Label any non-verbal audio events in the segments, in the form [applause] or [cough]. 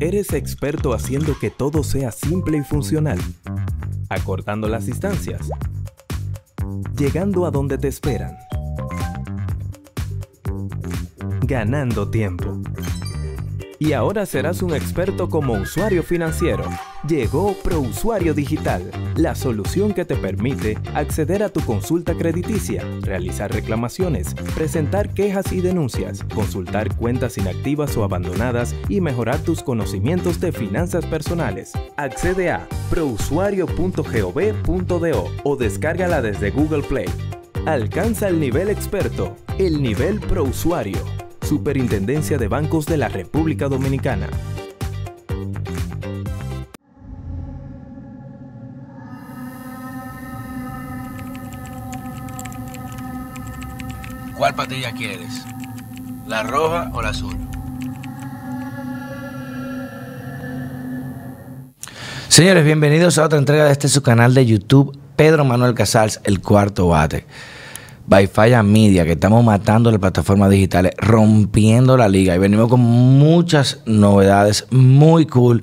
Eres experto haciendo que todo sea simple y funcional, acortando las distancias, llegando a donde te esperan, ganando tiempo. Y ahora serás un experto como usuario financiero. Llegó ProUsuario Digital, la solución que te permite acceder a tu consulta crediticia, realizar reclamaciones, presentar quejas y denuncias, consultar cuentas inactivas o abandonadas y mejorar tus conocimientos de finanzas personales. Accede a prousuario.gov.do o descárgala desde Google Play. Alcanza el nivel experto, el nivel ProUsuario. Superintendencia de Bancos de la República Dominicana. ¿Cuál patilla quieres? ¿La roja o la azul? Señores, bienvenidos a otra entrega de este su canal de YouTube, Pedro Manuel Casals, el cuarto bate. By Media, que estamos matando las plataformas digitales, rompiendo la liga y venimos con muchas novedades muy cool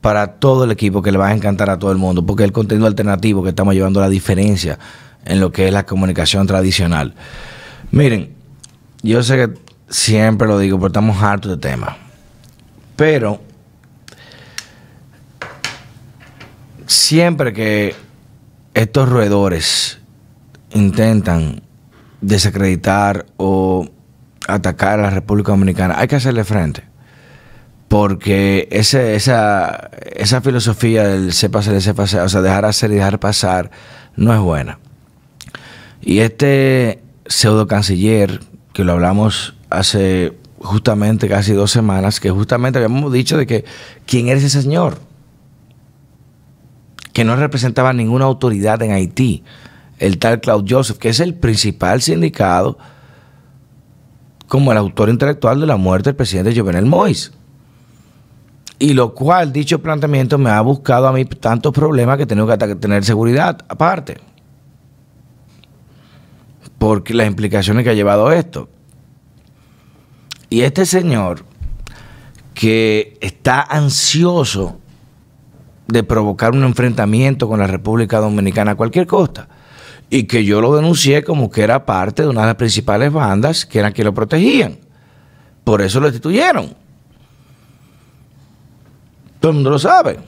para todo el equipo que le va a encantar a todo el mundo, porque el contenido alternativo que estamos llevando la diferencia en lo que es la comunicación tradicional. Miren, yo sé que siempre lo digo, pero estamos hartos de temas. Pero siempre que estos roedores intentan desacreditar o atacar a la República Dominicana, hay que hacerle frente. Porque esa, filosofía del sepa sépase, o sea, dejar hacer y dejar pasar, no es buena. Y este pseudo canciller, que lo hablamos hace justamente casi dos semanas, que justamente habíamos dicho de que quién era ese señor, que no representaba ninguna autoridad en Haití, el tal Claude Joseph, que es el principal sindicado como el autor intelectual de la muerte del presidente Jovenel Mois. Y lo cual, dicho planteamiento me ha buscado a mí tantos problemas que tengo que tener seguridad aparte porque las implicaciones que ha llevado esto. Y este señor que está ansioso de provocar un enfrentamiento con la República Dominicana a cualquier costa, y que yo lo denuncié como que era parte de una de las principales bandas que eran que lo protegían. Por eso lo destituyeron. Todo el mundo lo sabe.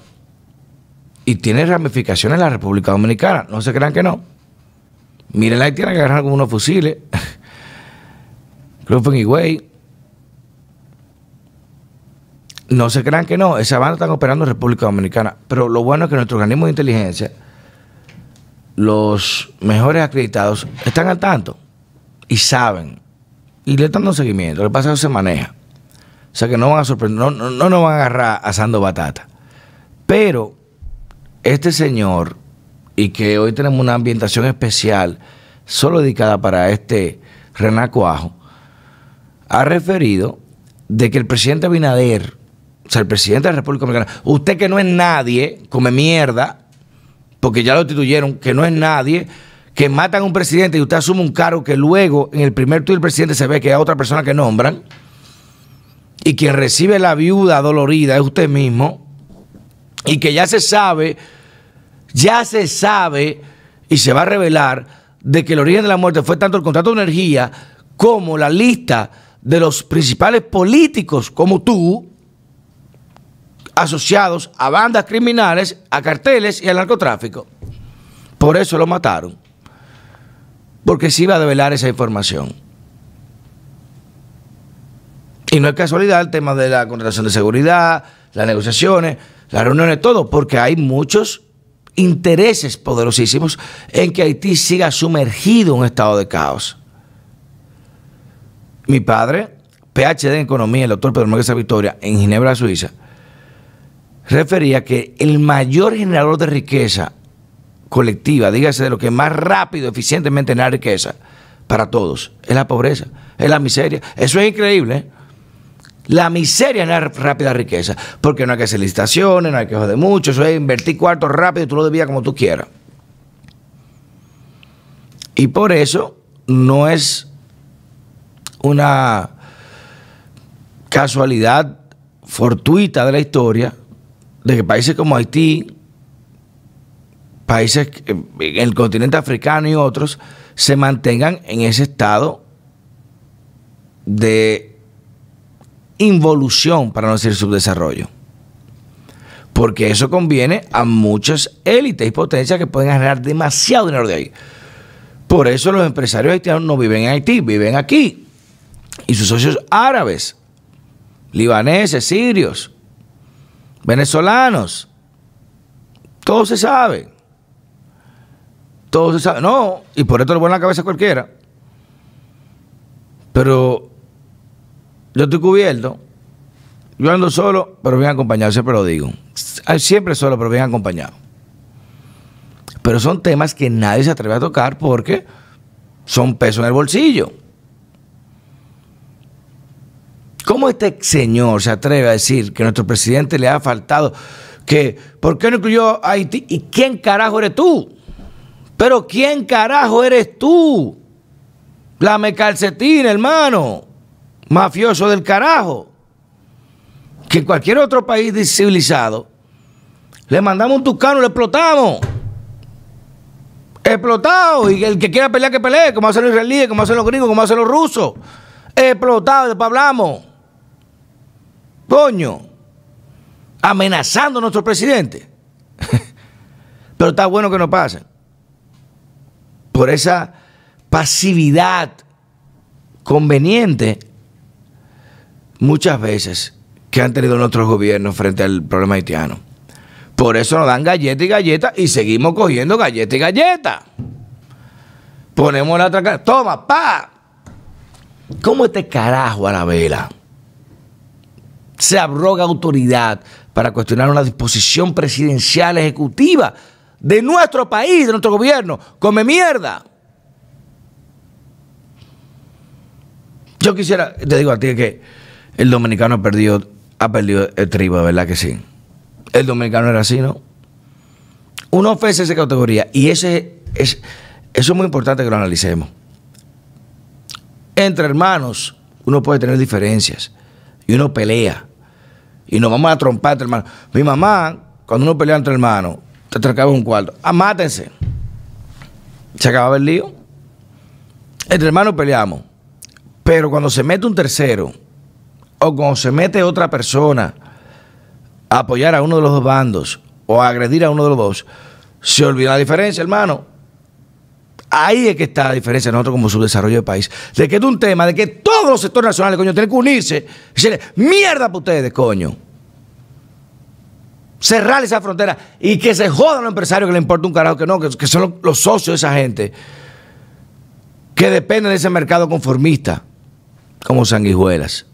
Y tiene ramificaciones en la República Dominicana. No se crean que no. Miren, ahí tiene que agarrar con unos fusiles. [laughs] y Way. No se crean que no, esa banda está operando en República Dominicana. Pero lo bueno es que nuestro organismo de inteligencia, los mejores acreditados, están al tanto y saben. Y le están dando seguimiento. Lo que pasa es que se maneja. O sea que no van a sorprender, no, no nos van a agarrar asando batata. Pero este señor y que hoy tenemos una ambientación especial solo dedicada para este renacuajo, ha referido de que el presidente Abinader, o sea, el presidente de la República Dominicana, usted que no es nadie, come mierda, porque ya lo instituyeron, que no es nadie, que matan a un presidente y usted asume un cargo que luego en el primer turno del presidente se ve que hay otra persona que nombran, y quien recibe la viuda dolorida es usted mismo, y que ya se sabe ya se sabe y se va a revelar de que el origen de la muerte fue tanto el contrato de energía como la lista de los principales políticos como tú, asociados a bandas criminales, a carteles y al narcotráfico. Por eso lo mataron. Porque se iba a develar esa información. Y no es casualidad el tema de la contratación de seguridad, las negociaciones, las reuniones, todo, porque hay muchos intereses poderosísimos en que Haití siga sumergido en un estado de caos. Mi padre, PhD en Economía, el doctor Pedro Márquez Victoria, en Ginebra, Suiza, refería que el mayor generador de riqueza colectiva, dígase de lo que más rápido, eficientemente genera riqueza para todos, es la pobreza, es la miseria. Eso es increíble. ¿eh? La miseria es la rápida riqueza, porque no hay que hacer licitaciones, no hay que joder mucho, eso es invertir cuarto rápido tú lo debías como tú quieras. Y por eso no es una casualidad fortuita de la historia de que países como Haití, países en eh, el continente africano y otros, se mantengan en ese estado de involución, para no decir subdesarrollo. Porque eso conviene a muchas élites y potencias que pueden generar demasiado dinero de ahí. Por eso los empresarios haitianos no viven en Haití, viven aquí. Y sus socios árabes, libaneses, sirios, venezolanos, todo se sabe. Todo se sabe. No, y por esto le ponen la cabeza a cualquiera. Pero yo estoy cubierto, yo ando solo, pero bien acompañado, siempre lo digo. Siempre solo, pero bien acompañado. Pero son temas que nadie se atreve a tocar porque son peso en el bolsillo. ¿Cómo este señor se atreve a decir que nuestro presidente le ha faltado? Que, ¿Por qué no incluyó a Haití? ¿Y quién carajo eres tú? Pero ¿quién carajo eres tú? Lame calcetín, hermano mafioso del carajo. Que cualquier otro país civilizado le mandamos un tucano, le explotamos. Explotado. Y el que quiera pelear, que pelee. Como hacen los israelíes, como hacen los gringos, como hacen los rusos. Explotado, después hablamos. Coño. Amenazando a nuestro presidente. [laughs] Pero está bueno que no pase Por esa pasividad conveniente muchas veces que han tenido nuestros gobiernos frente al problema haitiano. Por eso nos dan galleta y galleta y seguimos cogiendo galleta y galleta. Ponemos la otra cara. Toma, pa. ¿Cómo este carajo a la vela se abroga autoridad para cuestionar una disposición presidencial ejecutiva de nuestro país, de nuestro gobierno? Come mierda. Yo quisiera, te digo a ti que el dominicano ha perdido, ha perdido el tribo, ¿verdad que sí? El dominicano era así, ¿no? Uno ofrece esa categoría y ese es, eso es muy importante que lo analicemos. Entre hermanos, uno puede tener diferencias y uno pelea. Y nos vamos a trompar entre hermanos. Mi mamá, cuando uno pelea entre hermanos, te atracaba un cuarto. Ah, mátense. Se acababa el lío. Entre hermanos peleamos. Pero cuando se mete un tercero o cuando se mete otra persona a apoyar a uno de los dos bandos o a agredir a uno de los dos, se olvida la diferencia, hermano. Ahí es que está la diferencia nosotros como subdesarrollo de país. De que es un tema, de que todos los sectores nacionales, coño, tienen que unirse. Y decirle, mierda para ustedes, coño. Cerrar esa frontera y que se jodan los empresarios que le importa un carajo que no, que, son los, los socios de esa gente que dependen de ese mercado conformista, como sanguijuelas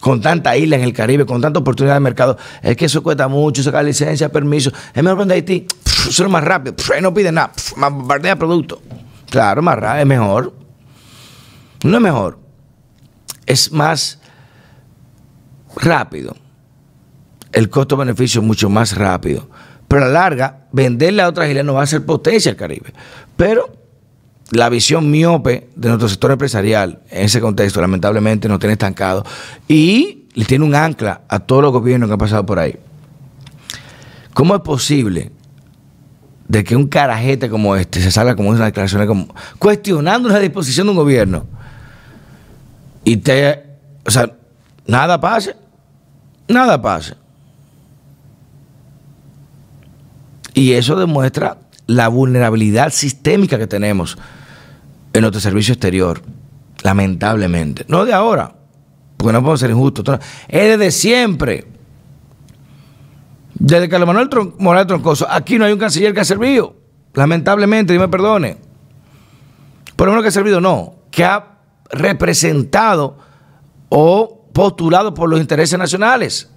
con tanta isla en el Caribe, con tanta oportunidad de mercado, es que eso cuesta mucho, sacar licencia, permiso. Es mejor vender Haití, solo más rápido, Ahí no pide nada, más más de producto. Claro, más rápido, es mejor. No es mejor, es más rápido. El costo-beneficio es mucho más rápido. Pero a la larga, venderle a otras islas no va a ser potencia al Caribe. Pero la visión miope de nuestro sector empresarial en ese contexto, lamentablemente, nos tiene estancado y le tiene un ancla a todos los gobiernos que han pasado por ahí. ¿Cómo es posible de que un carajete como este se salga como una declaración como cuestionando la disposición de un gobierno y te, o sea, nada pase, nada pase. Y eso demuestra la vulnerabilidad sistémica que tenemos en nuestro servicio exterior, lamentablemente. No de ahora, porque no podemos ser injustos. Es desde siempre. Desde que Manuel Tron Morales Troncoso, aquí no hay un canciller que ha servido. Lamentablemente, y me perdone. Por lo menos que ha servido, no. Que ha representado o postulado por los intereses nacionales.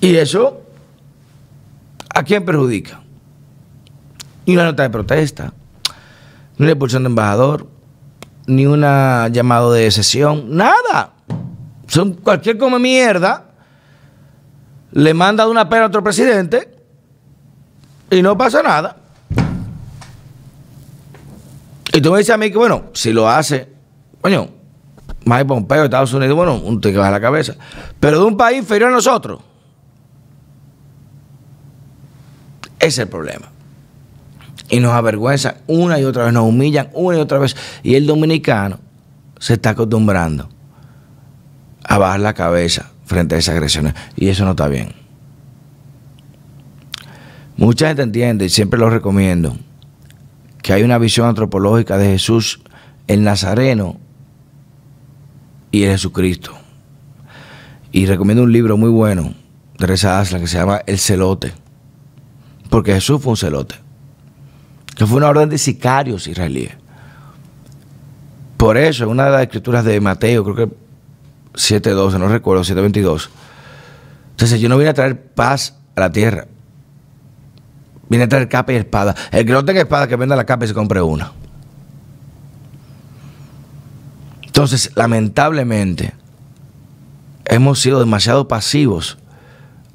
Y eso ¿A quién perjudica? Ni una nota de protesta, ni una expulsión de embajador, ni un llamado de sesión, nada. Son cualquier como mierda, le manda de una pena a otro presidente y no pasa nada. Y tú me dices a mí que, bueno, si lo hace, coño, Mike Pompeo, Estados Unidos, bueno, un te que a la cabeza. Pero de un país inferior a nosotros es el problema. Y nos avergüenzan una y otra vez, nos humillan una y otra vez. Y el dominicano se está acostumbrando a bajar la cabeza frente a esas agresiones. Y eso no está bien. Mucha gente entiende, y siempre lo recomiendo, que hay una visión antropológica de Jesús el Nazareno y el Jesucristo. Y recomiendo un libro muy bueno de Teresa Asla que se llama El Celote porque Jesús fue un celote, que fue una orden de sicarios israelíes. Por eso, en una de las escrituras de Mateo, creo que 7.12, no recuerdo, 7.22, entonces yo no vine a traer paz a la tierra, vine a traer capa y espada. El que no tenga espada, que venda la capa y se compre una. Entonces, lamentablemente, hemos sido demasiado pasivos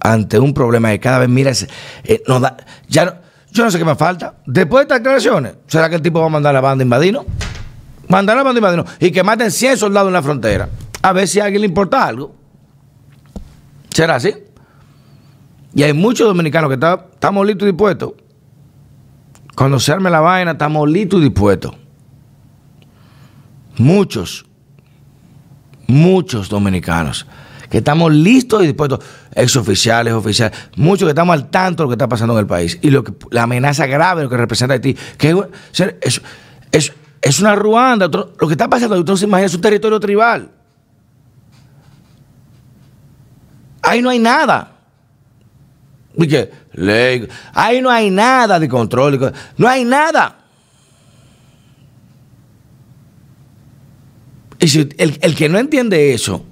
ante un problema que cada vez, mira, eh, ya yo no sé qué me falta. Después de estas declaraciones, ¿será que el tipo va a mandar a la banda invadirnos? Mandar a la banda invadirnos y que maten 100 soldados en la frontera. A ver si a alguien le importa algo. ¿Será así? Y hay muchos dominicanos que está, estamos y dispuestos. Cuando se arme la vaina, estamos listos y dispuestos. Muchos, muchos dominicanos que estamos listos y dispuestos, exoficiales, oficiales, muchos que estamos al tanto de lo que está pasando en el país y lo que, la amenaza grave, lo que representa Haití, que es, una Ruanda, lo que está pasando, usted no se imagina, es un territorio tribal. Ahí no hay nada. ley ahí no hay nada de control, no hay nada. Y si el, que no entiende eso,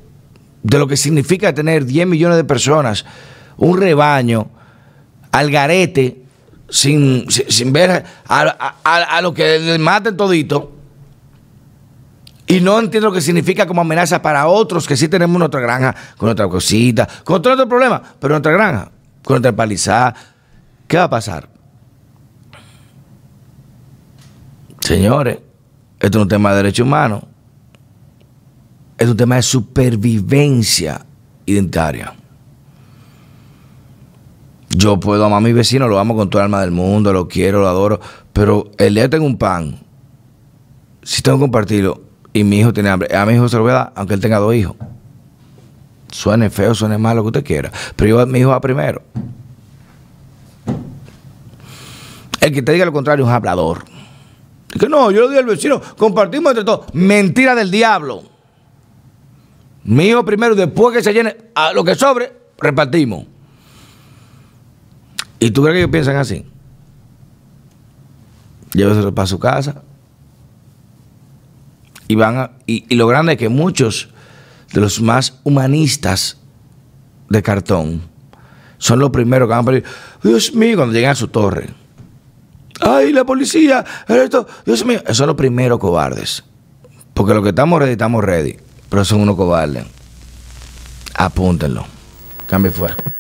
de lo que significa tener 10 millones de personas, un rebaño, al garete, sin, ver a, lo que le maten todito. Y no entiendo lo que significa como amenaza para otros que sí tenemos otra granja, con otra cosita, con otro problema, pero otra granja, con otra palizada. ¿Qué va a pasar? Señores, esto es un tema de derechos humanos es un tema de supervivencia identitaria. Yo puedo amar a mi vecino, lo amo con todo el alma del mundo, lo quiero, lo adoro, pero el día que tengo un pan, si tengo que compartirlo y mi hijo tiene hambre, a mi hijo se lo voy a dar, aunque él tenga dos hijos. Suene feo, suene mal, lo que usted quiera, pero yo, mi hijo va primero. El que te diga lo contrario es un hablador. Que no, yo le digo al vecino, compartimos entre todos. Mentira del diablo. Mío primero, después que se llene, a lo que sobre, repartimos. ¿Y tú crees que ellos piensan así? Lléveselo para su casa. Y, van y, lo grande es que muchos de los más humanistas de cartón son los primeros que van a pedir, Dios mío, cuando llegan a su torre. ¡Ay, la policía! Esto, Dios mío. son los primeros cobardes. Porque lo que estamos ready, estamos ready pero son unos cobardes. Apúntenlo. Cambio fuera.